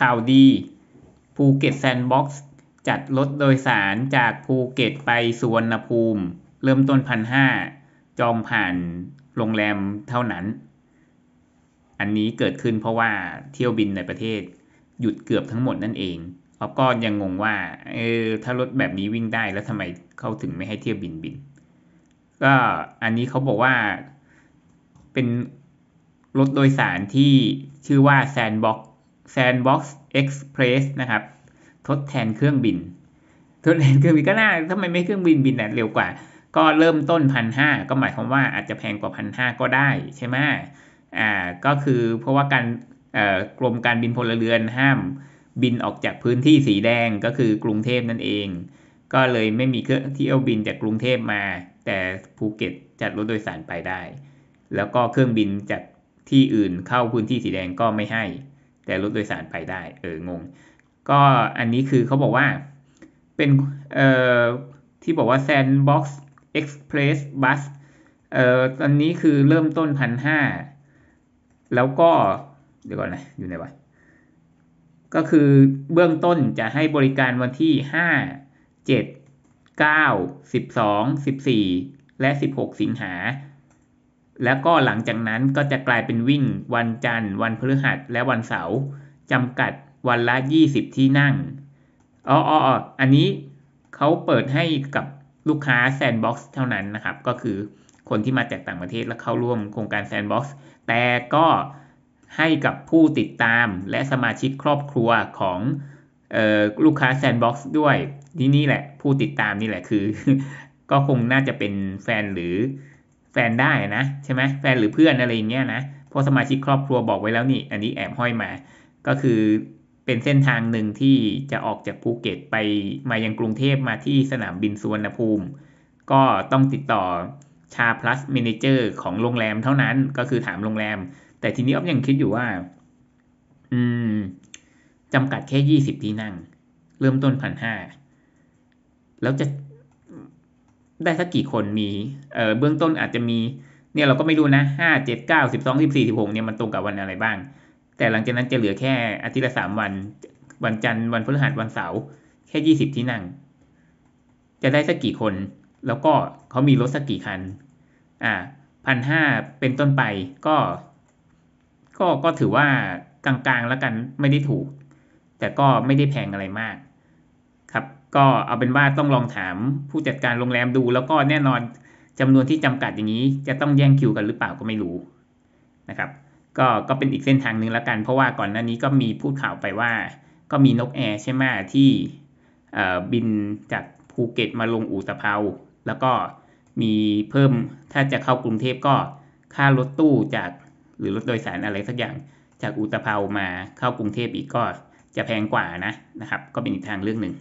ข่าวดีภูเก็ตแซนด์บ็อกซ์จัดรถโดยสารจากภูเก็ตไปสุวรรณภูมิเริ่มต้นพันห้าจองผ่านโรงแรมเท่านั้น อันนี้เกิดขึ้นเพราะว่าเที่ยวบินในประเทศ หยุดเกือบทั้งหมดนั่นเองเอาก็ยังงงว่าเออถ้ารถแบบนี้วิ่งได้แล้วทำไมเขาถึงไม่ให้เที่ยวบินบิน ก็อันนี้เขาบอกว่าเป็นรถโดยสารที่ชื่อว่าแซนบ็อกซ Sandbox Express นะครับทดแทนเครื่องบินทดแทนเครื่องบินก็น่าทำไมไม่เครื่องบินบินเร็วกว่าก็เริ่มต้นพันห้าก็หมายความว่าอาจจะแพงกว่าพันห้าก็ได้ใช่ไหมอ่าก็คือเพราะว่าการกรมการบินพลเรือนห้ามบินออกจากพื้นที่สีแดงก็คือกรุงเทพนั่นเอง ก็เลยไม่มีเครื่องเที่ยวบินจากกรุงเทพมา แต่ภูเก็ตจัดรถโดยสารไปได้ แล้วก็เครื่องบินจากที่อื่นเข้าพื้นที่สีแดงก็ไม่ให้แต่รถโดยสารไปได้เอองงก็อันนี้คือเขาบอกว่า เป็นเอ่อที่บอกว่า Sandbox Express Bus เอ่อตอนนี้คือเริ่มต้นพันห้าแล้วก็ เดี๋ยวก่อนนะอยู่ไหนวะก็คือเบื้องต้นจะให้บริการวันที่ 5 7 9 12 14 และ 16 สิงหาแล้วก็หลังจากนั้นก็จะกลายเป็นวิ่ง วันจันทร์ วันพฤหัสและวันเสาร์จำกัดวันละ 20 ที่นั่ง อ๋ออ๋ออันนี้เขาเปิดให้กับลูกค้าแซนด์บ็อกซ์เท่านั้นนะครับก็คือคนที่มาจากต่างประเทศและเข้าร่วมโครงการแซนด์บ็อกซ์แต่ก็ให้กับผู้ติดตามและสมาชิกครอบครัวของออลูกค้าแซนด์บ็อกซ์ด้วย นี่นี่แหละผู้ติดตามนี่แหละคือ ก็คงน่าจะเป็นแฟนหรือแฟนได้นะใช่ไหมแฟนหรือเพื่อนอะไรเงี้ยนะ เพราะสมาชิกครอบครัวบอกไว้แล้วนี่ อันนี้แอบห้อยมา ก็คือเป็นเส้นทางหนึ่งที่จะออกจากภูเก็ตไปมายังกรุงเทพมาที่สนามบินสุวรรณภูมิ ก็ต้องติดต่อชาพลัสเมนเจอร์ของโรงแรมเท่านั้นก็คือถามโรงแรม แต่ทีนี้อ๊อฟยังคิดอยู่ว่าอืมจำกัดแค่ยี่สิบที่นั่งเริ่มต้นพันห้าแล้วจะได้สักกี่คน มีเเบื้องต้นอาจจะมี เนี่ยเราก็ไม่รู้นะห้าเจ็ดเก้าสิบสองสิบสี่สิบหกเนี่ยมันตรงกับวันอะไรบ้าง แต่หลังจากนั้นจะเหลือแค่อาทิตย์ละสามวัน วันจันทร์ วันพฤหัสวันเสาร์ แค่ยี่สิบที่นั่ง จะได้สักกี่คน แล้วก็เขามีรถสักกี่คัน อ่าพันห้าเป็นต้นไป ก็ ก็ ก็ถือว่ากลางๆแล้วกันไม่ได้ถูก แต่ก็ไม่ได้แพงอะไรมากก็เอาเป็นว่าต้องลองถามผู้จัดการโรงแรมดู แล้วก็แน่นอนจำนวนที่จำกัดอย่างนี้ จะต้องแย่งคิวกันหรือเปล่าก็ไม่รู้นะครับก็ก็เป็นอีกเส้นทางหนึ่งแล้วกันเพราะว่าก่อนหน้านี้ก็มีพูดข่าวไปว่า ก็มีนกแอร์ใช่ไหมที่บินจากภูเก็ตมาลงอู่ตะเภาแล้วก็มีเพิ่มถ้าจะเข้ากรุงเทพก็ค่ารถตู้จากหรือรถโดยสารอะไรสักอย่างจากอุตภเปามาเข้ากรุงเทพอีกก็จะแพงกว่านะนะครับ ก็เป็นอีกทางเรื่องหนึ่ง